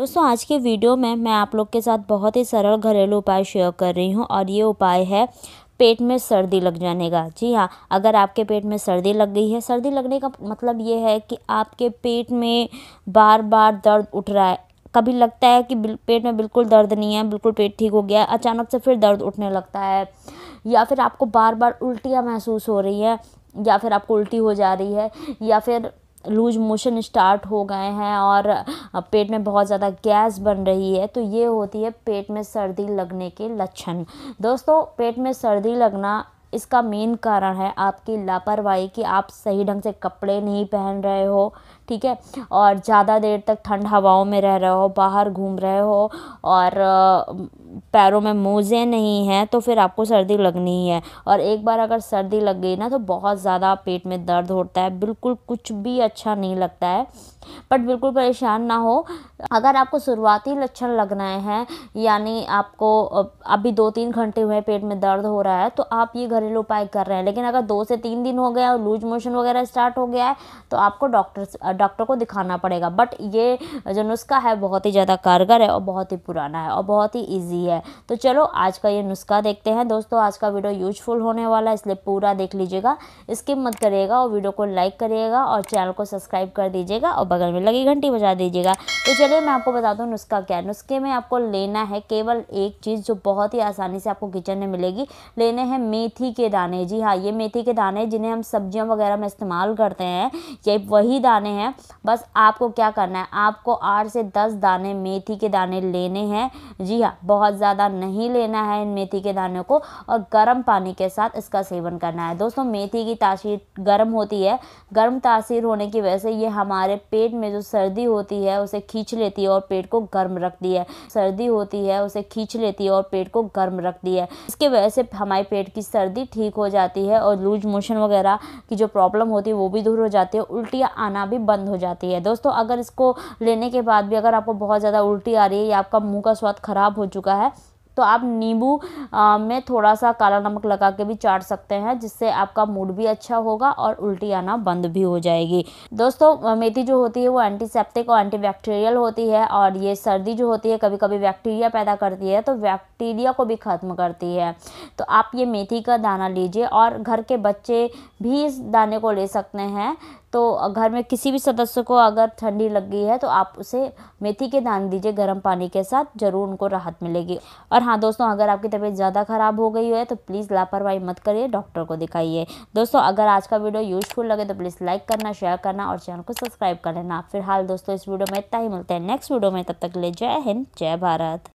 दोस्तों आज के वीडियो में मैं आप लोग के साथ बहुत ही सरल घरेलू उपाय शेयर कर रही हूँ और ये उपाय है पेट में सर्दी लग जाने का जी हाँ अगर आपके पेट में सर्दी लग गई है सर्दी लगने का मतलब ये है कि आपके पेट में बार बार दर्द उठ रहा है कभी लगता है कि पेट में बिल्कुल दर्द नहीं है बिल्कुल पेट ठीक हो गया अचानक से फिर दर्द उठने लगता है या फिर आपको बार बार उल्टियाँ महसूस हो रही हैं या फिर आपको उल्टी हो जा रही है या फिर लूज मोशन स्टार्ट हो गए हैं और पेट में बहुत ज़्यादा गैस बन रही है तो ये होती है पेट में सर्दी लगने के लक्षण दोस्तों पेट में सर्दी लगना इसका मेन कारण है आपकी लापरवाही कि आप सही ढंग से कपड़े नहीं पहन रहे हो ठीक है और ज़्यादा देर तक ठंड हवाओं में रह रहे हो बाहर घूम रहे हो और पैरों में मोज़े नहीं हैं तो फिर आपको सर्दी लगनी ही है और एक बार अगर सर्दी लग गई ना तो बहुत ज़्यादा पेट में दर्द होता है बिल्कुल कुछ भी अच्छा नहीं लगता है बट बिल्कुल परेशान ना हो अगर आपको शुरुआती लक्षण लगना है यानी आपको अभी दो तीन घंटे हुए पेट में दर्द हो रहा है तो आप ये घरेलू उपाय कर रहे हैं लेकिन अगर दो से तीन दिन हो गया और लूज मोशन वगैरह स्टार्ट हो गया है तो आपको डॉक्टर डॉक्टर को दिखाना पड़ेगा बट ये जो नुस्खा है बहुत ही ज़्यादा कारगर है और बहुत ही पुराना है और बहुत ही ईजी है तो चलो आज का ये नुस्खा देखते हैं दोस्तों आज का वीडियो यूजफुल होने वाला है इसलिए पूरा देख लीजिएगा स्किप मत करिएगा और वीडियो को लाइक करिएगा और चैनल को सब्सक्राइब कर दीजिएगा और बगल में लगी घंटी बजा दीजिएगा तो चलिए मैं आपको बता दूँ नुस्खा क्या है नुस्खे में आपको लेना है केवल एक चीज़ जो बहुत ही आसानी से आपको किचन में मिलेगी लेने हैं मेथी के दाने जी हाँ ये मेथी के दाने जिन्हें हम सब्जियाँ वगैरह में इस्तेमाल करते हैं ये वही दाने हैं बस आपको क्या करना है आपको आठ से दस दाने मेथी के दाने लेने हैं जी हाँ बहुत बहुत ज़्यादा नहीं लेना है इन मेथी के दानों को और गर्म पानी के साथ इसका सेवन करना है दोस्तों मेथी की तासीर गर्म होती है गर्म तासीर होने की वजह से ये हमारे पेट में जो सर्दी होती है उसे खींच लेती है और पेट को गर्म रखती है सर्दी होती है उसे खींच लेती है और पेट को गर्म रखती है इसके वजह से हमारे पेट की सर्दी ठीक हो जाती है और लूज मोशन वगैरह की जो प्रॉब्लम होती है वो भी दूर हो जाती है उल्टियाँ आना भी बंद हो जाती है दोस्तों अगर इसको लेने के बाद भी अगर आपको बहुत ज़्यादा उल्टी आ रही है या आपका मुँह का स्वाद ख़राब हो चुका है है तो आप नींबू में थोड़ा सा काला नमक लगा के भी चाट सकते हैं जिससे आपका मूड भी अच्छा होगा और उल्टी आना बंद भी हो जाएगी दोस्तों मेथी जो होती है वो एंटीसेप्टिक और एंटीबैक्टीरियल होती है और ये सर्दी जो होती है कभी कभी बैक्टीरिया पैदा करती है तो बैक्टीरिया को भी ख़त्म करती है तो आप ये मेथी का दाना लीजिए और घर के बच्चे भी इस दाने को ले सकते हैं तो घर में किसी भी सदस्य को अगर ठंडी लग गई है तो आप उसे मेथी के दान दीजिए गर्म पानी के साथ ज़रूर उनको राहत मिलेगी और हाँ दोस्तों अगर आपकी तबीयत ज़्यादा ख़राब हो गई है तो प्लीज़ लापरवाही मत करिए डॉक्टर को दिखाइए दोस्तों अगर आज का वीडियो यूजफुल लगे तो प्लीज़ लाइक करना शेयर करना और चैनल को सब्सक्राइब कर लेना फिलहाल दोस्तों इस वीडियो में इतना ही मिलते हैं नेक्स्ट वीडियो में तब तक ले जय हिंद जय भारत